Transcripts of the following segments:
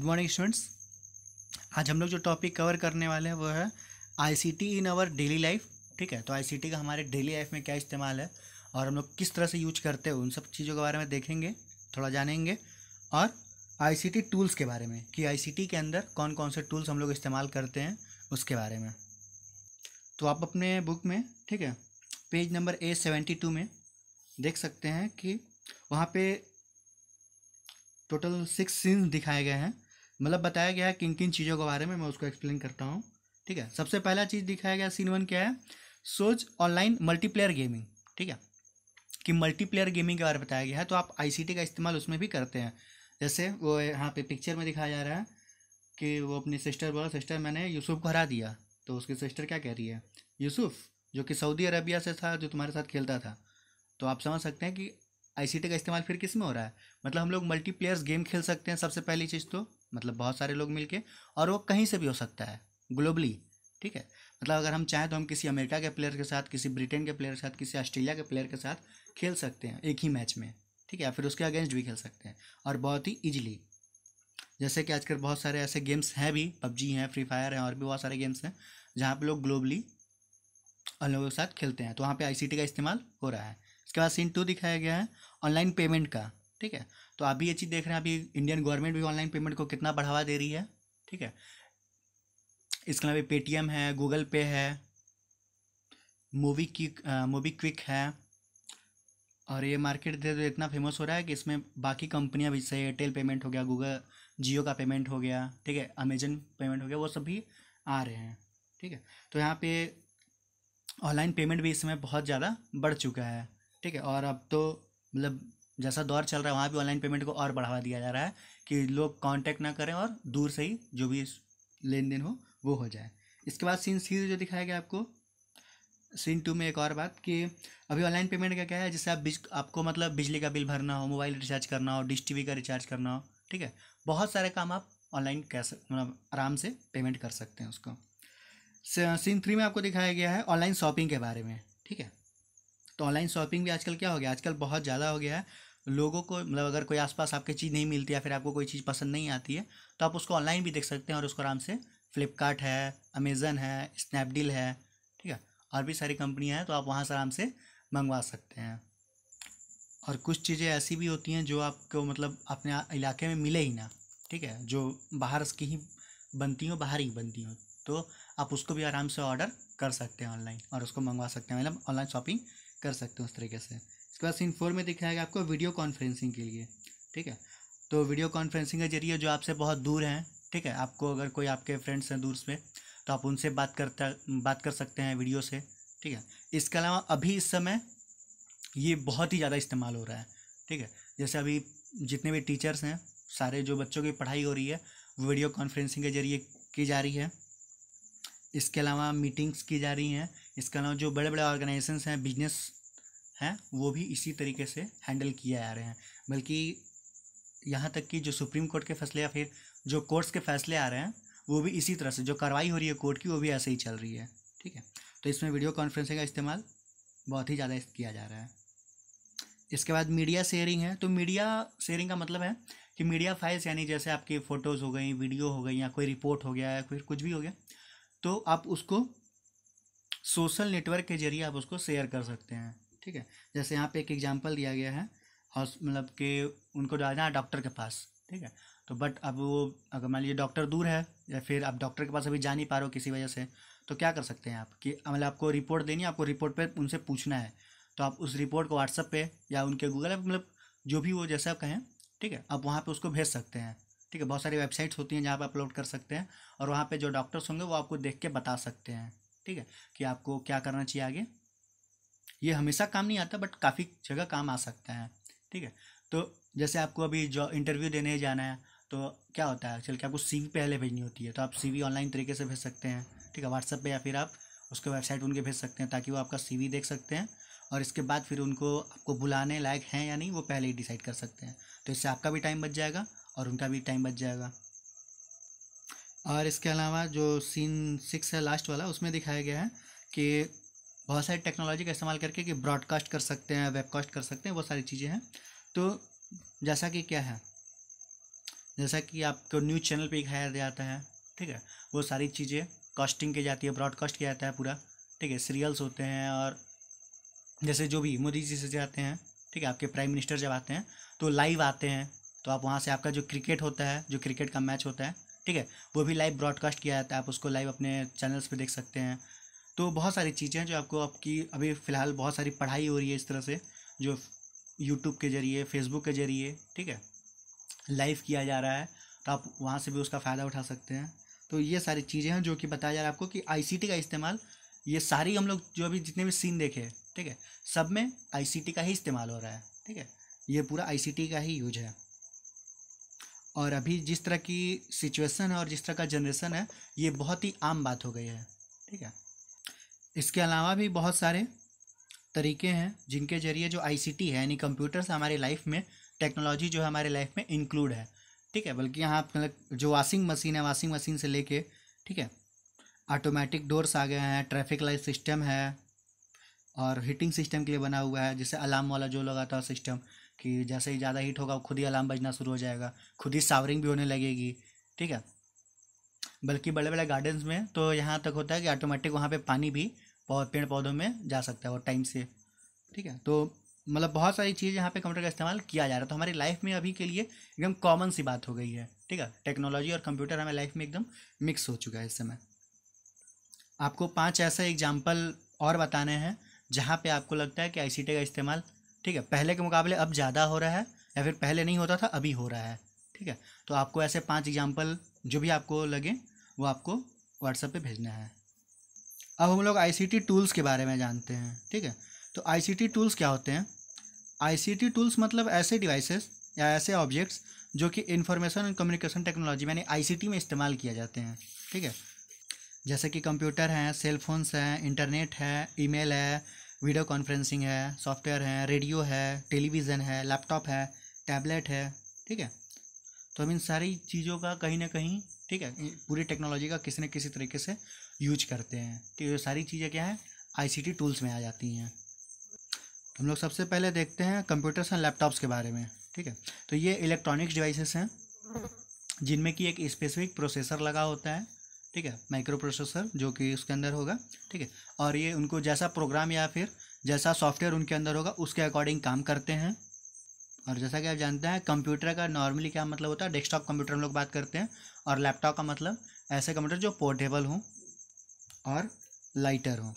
good morning students आज हम लोग जो टॉपिक कवर करने वाले हैं वो है ICT in our daily life ठीक है तो आईसीटी का हमारे डेली लाइफ में क्या इस्तेमाल है और हम लोग किस तरह से यूज करते हैं उन सब चीज़ों के बारे में देखेंगे थोड़ा जानेंगे और आईसीटी टूल्स के बारे में कि टी के अंदर कौन कौन से टूल्स हम लोग इस्तेमाल करते हैं उसके बारे में तो आप अपने बुक में ठीक है page number A seventy two में देख सकते हैं कि वहाँ पे टोटल सिक्स सीन्स दिखाए गए हैं मतलब बताया गया है किन किन चीज़ों के बारे में मैं उसको एक्सप्लेन करता हूँ ठीक है सबसे पहला चीज़ दिखाया गया सीन वन क्या है सोच ऑनलाइन मल्टीप्लेयर गेमिंग ठीक है कि मल्टीप्लेयर गेमिंग के बारे में बताया गया है तो आप आईसीटी का इस्तेमाल उसमें भी करते हैं जैसे वो यहाँ पे पिक्चर में दिखाया जा रहा है कि वो अपनी सिस्टर बोला सिस्टर मैंने यूसुफ को हरा दिया तो उसकी सिस्टर क्या कह रही है यूसुफ जो कि सऊदी अरबिया से था जो तुम्हारे साथ खेलता था तो आप समझ सकते हैं कि आई का इस्तेमाल फिर किस में हो रहा है मतलब हम लोग मल्टीप्लेयर्स गेम खेल सकते हैं सबसे पहली चीज़ तो मतलब बहुत सारे लोग मिलके और वो कहीं से भी हो सकता है ग्लोबली ठीक है मतलब अगर हम चाहें तो हम किसी अमेरिका के प्लेयर के साथ किसी ब्रिटेन के प्लेयर के साथ किसी ऑस्ट्रेलिया के प्लेयर के साथ खेल सकते हैं एक ही मैच में ठीक है फिर उसके अगेंस्ट भी खेल सकते हैं और बहुत ही ईजिली जैसे कि आजकल बहुत सारे ऐसे गेम्स हैं भी पबजी हैं फ्री फायर हैं और भी बहुत सारे गेम्स हैं जहाँ पर लोग ग्लोबली उन लोगों के साथ खेलते हैं तो वहाँ पर आई का इस्तेमाल हो रहा है इसके बाद सीन टू दिखाया गया है ऑनलाइन पेमेंट का ठीक है तो आप भी ये चीज़ देख रहे हैं अभी इंडियन गवर्नमेंट भी ऑनलाइन पेमेंट को कितना बढ़ावा दे रही है ठीक है इसके अलावा पेटीएम है गूगल पे है मूवी क्विक मूवी क्विक है और ये मार्केट धीरे धीरे इतना फेमस हो रहा है कि इसमें बाकी कंपनियां भी जैसे एयरटेल पेमेंट हो गया गूगल जियो का पेमेंट हो गया ठीक है अमेजन पेमेंट हो गया वो सब भी आ रहे हैं ठीक है तो यहाँ पे ऑनलाइन पेमेंट भी इस समय बहुत ज़्यादा बढ़ चुका है ठीक है और अब तो मतलब जैसा दौर चल रहा है वहाँ भी ऑनलाइन पेमेंट को और बढ़ावा दिया जा रहा है कि लोग कॉन्टैक्ट ना करें और दूर से ही जो भी लेन देन हो वो हो जाए इसके बाद सीन सी जो दिखाया गया आपको सीन टू में एक और बात कि अभी ऑनलाइन पेमेंट का क्या है जैसे आप आपको मतलब बिजली का बिल भरना हो मोबाइल रिचार्ज करना हो डिश टी का रिचार्ज करना हो ठीक है बहुत सारे काम आप ऑनलाइन कैसे मतलब आराम से पेमेंट कर सकते हैं उसको सीन थ्री में आपको दिखाया गया है ऑनलाइन शॉपिंग के बारे में ठीक है तो ऑनलाइन शॉपिंग भी आजकल क्या हो गया आजकल बहुत ज़्यादा हो गया है लोगों को मतलब अगर कोई आसपास आपकी चीज़ नहीं मिलती या फिर आपको कोई चीज़ पसंद नहीं आती है तो आप उसको ऑनलाइन भी देख सकते हैं और उसको आराम से फ्लिपकार्ट है अमेज़न है स्नैपडील है ठीक है और भी सारी कंपनियाँ हैं तो आप वहाँ से आराम से मंगवा सकते हैं और कुछ चीज़ें ऐसी भी होती हैं जो आपको मतलब अपने इलाके में मिले ही ना ठीक है जो बाहर की ही बनती हो बाहर ही बनती हो तो आप उसको भी आराम से ऑर्डर कर सकते हैं ऑनलाइन और उसको मंगवा सकते हैं मतलब ऑनलाइन शॉपिंग कर सकते हैं उस तरीके से क्लास इन फोर में दिखाएगा आपको वीडियो कॉन्फ्रेंसिंग के लिए ठीक है तो वीडियो कॉन्फ्रेंसिंग के जरिए जो आपसे बहुत दूर हैं ठीक है आपको अगर कोई आपके फ्रेंड्स हैं दूर से तो आप उनसे बात करता बात कर सकते हैं वीडियो से ठीक है इसके अलावा अभी इस समय ये बहुत ही ज़्यादा इस्तेमाल हो रहा है ठीक है जैसे अभी जितने भी टीचर्स हैं सारे जो बच्चों की पढ़ाई हो रही है वीडियो कॉन्फ्रेंसिंग के जरिए की जा रही है इसके अलावा मीटिंग्स की जा रही हैं इसके अलावा जो बड़े बड़े ऑर्गेनाइजेशन हैं बिजनेस हैं वो भी इसी तरीके से हैंडल किए आ रहे हैं बल्कि यहाँ तक कि जो सुप्रीम कोर्ट के फैसले या फिर जो कोर्ट्स के फैसले आ रहे हैं वो भी इसी तरह से जो कार्रवाई हो रही है कोर्ट की वो भी ऐसे ही चल रही है ठीक है तो इसमें वीडियो कॉन्फ्रेंसिंग का इस्तेमाल बहुत ही ज़्यादा किया जा रहा है इसके बाद मीडिया शेयरिंग है तो मीडिया शेयरिंग का मतलब है कि मीडिया फाइल्स यानी जैसे आपकी फ़ोटोज़ हो गई वीडियो हो गई या कोई रिपोर्ट हो गया या फिर कुछ भी हो गया तो आप उसको सोशल नेटवर्क के जरिए आप उसको शेयर कर सकते हैं ठीक है जैसे यहाँ पे एक एग्जाम्पल दिया गया है मतलब कि उनको जाना है डॉक्टर के पास ठीक है तो बट अब वो अगर मान लीजिए डॉक्टर दूर है या फिर आप डॉक्टर के पास अभी जा नहीं पा रहे हो किसी वजह से तो क्या कर सकते हैं आप कि मतलब आपको रिपोर्ट देनी है आपको रिपोर्ट पर उनसे पूछना है तो आप उस रिपोर्ट को व्हाट्सअप पे या उनके गूगल ऐप मतलब जो भी वो जैसे आप कहें ठीक है आप वहाँ पे उसको भेज सकते हैं ठीक है बहुत सारी वेबसाइट्स होती हैं जहाँ पे अपलोड कर सकते हैं और वहाँ पे जो डॉक्टर्स होंगे वो आपको देख के बता सकते हैं ठीक है कि आपको क्या करना चाहिए आगे ये हमेशा काम नहीं आता बट काफ़ी जगह काम आ सकता है ठीक है तो जैसे आपको अभी जो इंटरव्यू देने जाना है तो क्या होता है चल के आपको सी पहले भेजनी होती है तो आप सी ऑनलाइन तरीके से भेज सकते हैं ठीक है व्हाट्सएप पे या फिर आप उसके वेबसाइट उनके भेज सकते हैं ताकि वो आपका सी देख सकते हैं और इसके बाद फिर उनको आपको बुलाने लायक हैं या नहीं वो पहले ही डिसाइड कर सकते हैं तो इससे आपका भी टाइम बच जाएगा और उनका भी टाइम बच जाएगा और इसके अलावा जो सीन सिक्स है लास्ट वाला उसमें दिखाया गया है कि बहुत सारी टेक्नोलॉजी का इस्तेमाल करके कि ब्रॉडकास्ट कर सकते हैं वेबकास्ट कर सकते हैं वो सारी चीज़ें हैं तो जैसा कि क्या है जैसा कि आपको न्यूज़ चैनल पर दिखाया जाता है ठीक है वो सारी चीज़ें कास्टिंग की जाती है ब्रॉडकास्ट किया जाता है पूरा ठीक है सीरियल्स होते हैं और जैसे जो भी मोदी जी से जाते हैं ठीक है आपके प्राइम मिनिस्टर जब आते हैं तो लाइव आते हैं तो आप वहाँ से आपका जो क्रिकेट होता है जो क्रिकेट का मैच होता है ठीक है वो भी लाइव ब्रॉडकास्ट किया जाता है आप उसको लाइव अपने चैनल्स पे देख सकते हैं तो बहुत सारी चीज़ें हैं जो आपको आपकी अभी फ़िलहाल बहुत सारी पढ़ाई हो रही है इस तरह से जो यूट्यूब के ज़रिए फेसबुक के ज़रिए ठीक है लाइव किया जा रहा है तो आप वहाँ से भी उसका फ़ायदा उठा सकते हैं तो ये सारी चीज़ें हैं जो कि बताया जा रहा है आपको कि आईसीटी का इस्तेमाल ये सारी हम लोग जो अभी जितने भी सीन देखे ठीक है सब में आईसीटी का ही इस्तेमाल हो रहा है ठीक है ये पूरा आईसीटी का ही यूज है और अभी जिस तरह की सिचुएशन है और जिस तरह का जनरेशन है ये बहुत ही आम बात हो गई है ठीक है इसके अलावा भी बहुत सारे तरीके हैं जिनके ज़रिए जो आईसीटी है यानी कंप्यूटर्स हमारी लाइफ में टेक्नोलॉजी जो है हमारे लाइफ में इंक्लूड है ठीक है बल्कि यहाँ मतलब जो वाशिंग मशीन है वाशिंग मशीन से लेके ठीक है ऑटोमेटिक डोर्स आ गए हैं ट्रैफिक लाइट सिस्टम है और हीटिंग सिस्टम के लिए बना हुआ है जैसे अलार्म वाला जो लगाता है सिस्टम कि जैसे ही ज़्यादा हीट होगा खुद ही अलार्म बजना शुरू हो जाएगा खुद ही सावरिंग भी होने लगेगी ठीक है बल्कि बड़े बड़े गार्डन्स में तो यहाँ तक होता है कि ऑटोमेटिक वहाँ पे पानी भी पेड़ पौधों में जा सकता है वो टाइम से ठीक है तो मतलब बहुत सारी चीज़ यहाँ पे कंप्यूटर का इस्तेमाल किया जा रहा है तो हमारी लाइफ में अभी के लिए एकदम कॉमन सी बात हो गई है ठीक है टेक्नोलॉजी और कंप्यूटर हमारे लाइफ में एकदम मिक्स हो चुका है इस समय आपको पाँच ऐसे एग्जाम्पल और बताने हैं जहाँ पे आपको लगता है कि आई का इस्तेमाल ठीक है पहले के मुकाबले अब ज़्यादा हो रहा है या फिर पहले नहीं होता था अभी हो रहा है ठीक है तो आपको ऐसे पाँच एग्जाम्पल जो भी आपको लगे वो आपको व्हाट्सएप पर भेजना है अब हम लोग आईसीटी टूल्स के बारे में जानते हैं ठीक है तो आईसीटी टूल्स क्या होते हैं आईसीटी टूल्स मतलब ऐसे डिवाइसेस या ऐसे ऑब्जेक्ट्स जो कि इंफॉर्मेशन एंड कम्युनिकेशन टेक्नोलॉजी यानी आईसीटी में इस्तेमाल किया जाते हैं ठीक है जैसे कि कंप्यूटर हैं सेल फोन्स हैं इंटरनेट है ईमेल है वीडियो कॉन्फ्रेंसिंग है सॉफ्टवेयर है रेडियो है टेलीविज़न है लैपटॉप है टैबलेट है ठीक है तो हम इन सारी चीज़ों का कहीं ना कहीं ठीक है पूरी टेक्नोलॉजी का किसी न किसी तरीके से यूज करते हैं तो ये सारी चीज़ें क्या हैं आईसीटी टूल्स में आ जाती हैं हम लोग सबसे पहले देखते हैं कंप्यूटर्स एंड लैपटॉप्स के बारे में ठीक है तो ये इलेक्ट्रॉनिक्स डिवाइसेस हैं जिनमें कि एक स्पेसिफिक प्रोसेसर लगा होता है ठीक है माइक्रो प्रोसेसर जो कि उसके अंदर होगा ठीक है और ये उनको जैसा प्रोग्राम या फिर जैसा सॉफ्टवेयर उनके अंदर होगा उसके अकॉर्डिंग काम करते हैं और जैसा कि आप जानते हैं कंप्यूटर का नॉर्मली क्या मतलब होता है डेस्कटॉप कंप्यूटर हम लोग बात करते हैं और लैपटॉप का मतलब ऐसे कंप्यूटर जो पोर्टेबल हों और लाइटर हो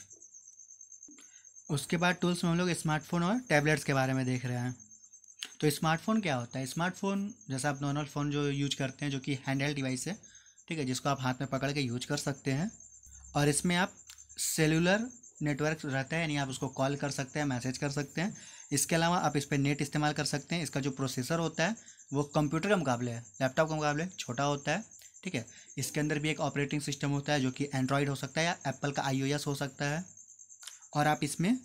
उसके बाद टूल्स में हम लोग स्मार्टफोन और टैबलेट्स के बारे में देख रहे हैं तो स्मार्टफोन क्या होता है स्मार्टफोन जैसा आप नॉर्मल फ़ोन जो यूज करते हैं जो कि हैंडल डिवाइस है ठीक है जिसको आप हाथ में पकड़ के यूज कर सकते हैं और इसमें आप सेलुलर नेटवर्क रहता है यानी आप उसको कॉल कर सकते हैं मैसेज कर सकते हैं इसके अलावा आप इस पर नेट इस्तेमाल कर सकते हैं इसका जो प्रोसेसर होता है वो कंप्यूटर के मुकाबले लैपटॉप के मुकाबले छोटा होता है ठीक है इसके अंदर भी एक ऑपरेटिंग सिस्टम होता है जो कि एंड्रॉयड हो सकता है या एप्पल का आई हो सकता है और आप इसमें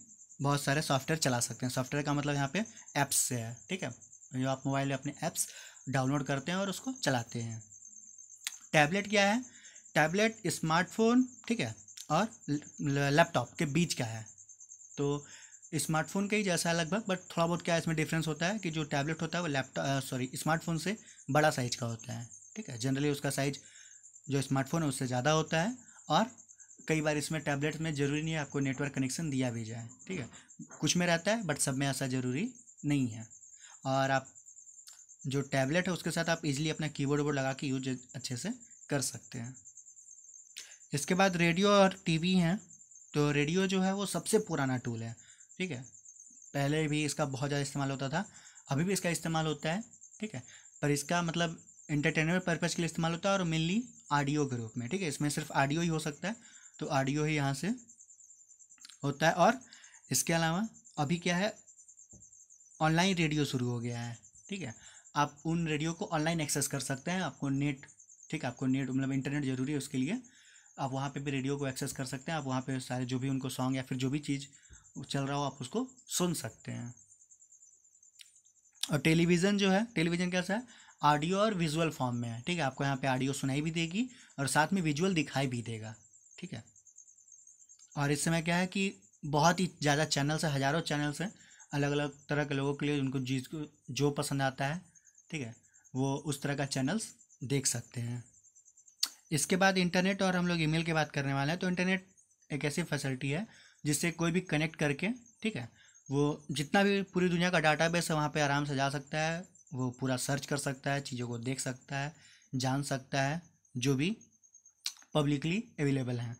बहुत सारे सॉफ्टवेयर चला सकते हैं सॉफ्टवेयर का मतलब यहाँ पे ऐप्स से है ठीक है जो आप मोबाइल में अपने ऐप्स डाउनलोड करते हैं और उसको चलाते हैं टैबलेट क्या है टैबलेट स्मार्टफोन ठीक है और लैपटॉप के बीच का है तो स्मार्टफोन का ही जैसा है लगभग बट थोड़ा बहुत क्या इसमें डिफरेंस होता है कि जो टैबलेट होता है वो लैपटॉप सॉरी स्मार्टफोन से बड़ा साइज का होता है ठीक है जनरली उसका साइज़ जो स्मार्टफोन है उससे ज़्यादा होता है और कई बार इसमें टैबलेट में ज़रूरी नहीं है आपको नेटवर्क कनेक्शन दिया भी जाए ठीक है कुछ में रहता है बट सब में ऐसा ज़रूरी नहीं है और आप जो टैबलेट है उसके साथ आप इजीली अपना कीबोर्ड वोर्ड लगा के यूज अच्छे से कर सकते हैं इसके बाद रेडियो और टीवी हैं तो रेडियो जो है वो सबसे पुराना टूल है ठीक है पहले भी इसका बहुत ज़्यादा इस्तेमाल होता था अभी भी इसका इस्तेमाल होता है ठीक है पर इसका मतलब इंटरटेनमेंट पर्पज़ के लिए इस्तेमाल होता है और मेनली ऑडियो के रूप में ठीक है इसमें सिर्फ ऑडियो ही हो सकता है तो ऑडियो ही यहाँ से होता है और इसके अलावा अभी क्या है ऑनलाइन रेडियो शुरू हो गया है ठीक है आप उन रेडियो को ऑनलाइन एक्सेस कर सकते हैं आपको नेट ठीक है आपको नेट मतलब इंटरनेट ज़रूरी है उसके लिए आप वहाँ पे भी रेडियो को एक्सेस कर सकते हैं आप वहाँ पे सारे जो भी उनको सॉन्ग या फिर जो भी चीज़ चल रहा हो आप उसको सुन सकते हैं और टेलीविज़न जो है टेलीविज़न कैसा है ऑडियो और विजुअल फॉर्म में है ठीक है आपको यहाँ पे ऑडियो सुनाई भी देगी और साथ में विजुअल दिखाई भी देगा ठीक है और इस समय क्या है कि बहुत ही ज़्यादा चैनल्स हैं हज़ारों चैनल्स हैं अलग अलग तरह के लोगों के लिए उनको जिस जो पसंद आता है ठीक है वो उस तरह का चैनल्स देख सकते हैं इसके बाद इंटरनेट और हम लोग ईमेल की बात करने वाले हैं तो इंटरनेट एक ऐसी फैसिलिटी है जिससे कोई भी कनेक्ट करके ठीक है वो जितना भी पूरी दुनिया का डाटा बेस है वहाँ पर आराम से जा सकता है वो पूरा सर्च कर सकता है चीज़ों को देख सकता है जान सकता है जो भी पब्लिकली अवेलेबल हैं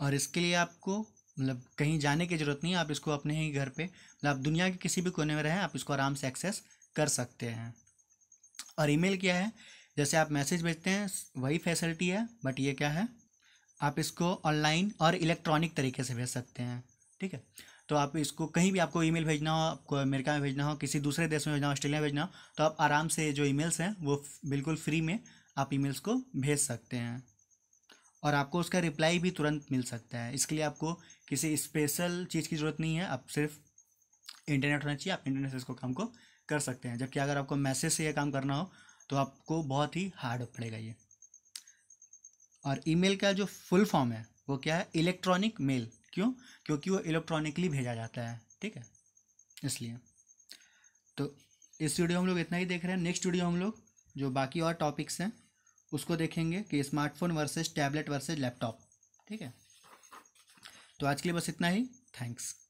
और इसके लिए आपको मतलब कहीं जाने की ज़रूरत नहीं है आप इसको अपने ही घर पे मतलब आप दुनिया के किसी भी कोने में रहें आप इसको आराम से एक्सेस कर सकते हैं और ईमेल क्या है जैसे आप मैसेज भेजते हैं वही फैसिलिटी है बट ये क्या है आप इसको ऑनलाइन और इलेक्ट्रॉनिक तरीके से भेज सकते हैं ठीक है तो आप इसको कहीं भी आपको ईमेल भेजना हो आपको अमेरिका में भेजना हो किसी दूसरे देश में भेजना हो ऑस्ट्रेलिया में भेजना हो तो आप आराम से जो ईमेल्स हैं वो बिल्कुल फ्री में आप ईमेल्स को भेज सकते हैं और आपको उसका रिप्लाई भी तुरंत मिल सकता है इसके लिए आपको किसी स्पेशल चीज़ की ज़रूरत नहीं है आप सिर्फ इंटरनेट होना चाहिए आप इंटरनेट से इसको काम को कर सकते हैं जबकि अगर आपको मैसेज से यह काम करना हो तो आपको बहुत ही हार्ड पड़ेगा ये और ईमेल का जो फुल फॉर्म है वो क्या है इलेक्ट्रॉनिक मेल क्यों क्योंकि वो इलेक्ट्रॉनिकली भेजा जाता है ठीक है इसलिए तो इस वीडियो हम लोग इतना ही देख रहे हैं नेक्स्ट वीडियो हम लोग जो बाकी और टॉपिक्स हैं उसको देखेंगे कि smartphone versus tablet versus laptop ठीक है तो आज के लिए बस इतना ही थैंक्स